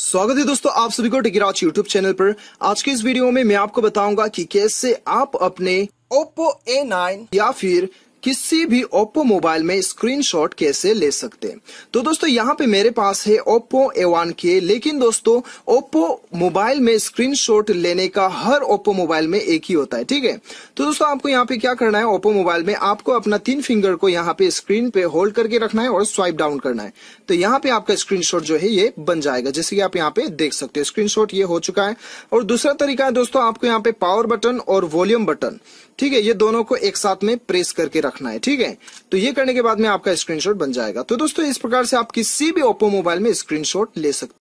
स्वागत है दोस्तों आप सभी को टिकराज यूट्यूब चैनल पर आज के इस वीडियो में मैं आपको बताऊंगा कि कैसे आप अपने ओप्पो A9 या फिर किसी भी ओप्पो मोबाइल में स्क्रीनशॉट कैसे ले सकते हैं तो दोस्तों यहाँ पे मेरे पास है ओप्पो ए वन के लेकिन दोस्तों ओप्पो मोबाइल में स्क्रीनशॉट लेने का हर ओप्पो मोबाइल में एक ही होता है ठीक है तो दोस्तों आपको यहाँ पे क्या करना है ओप्पो मोबाइल में आपको अपना तीन फिंगर को यहाँ पे स्क्रीन पे होल्ड करके रखना है और स्वाइप डाउन करना है तो यहाँ पे आपका स्क्रीन जो है ये बन जाएगा जैसे कि आप यहाँ पे देख सकते हो स्क्रीन ये हो चुका है और दूसरा तरीका है दोस्तों आपको यहाँ पे पावर बटन और वॉल्यूम बटन ठीक है ये दोनों को एक साथ में प्रेस करके रखना है ठीक है तो ये करने के बाद में आपका स्क्रीनशॉट बन जाएगा तो दोस्तों इस प्रकार से आप किसी भी ओप्पो मोबाइल में स्क्रीनशॉट ले सकते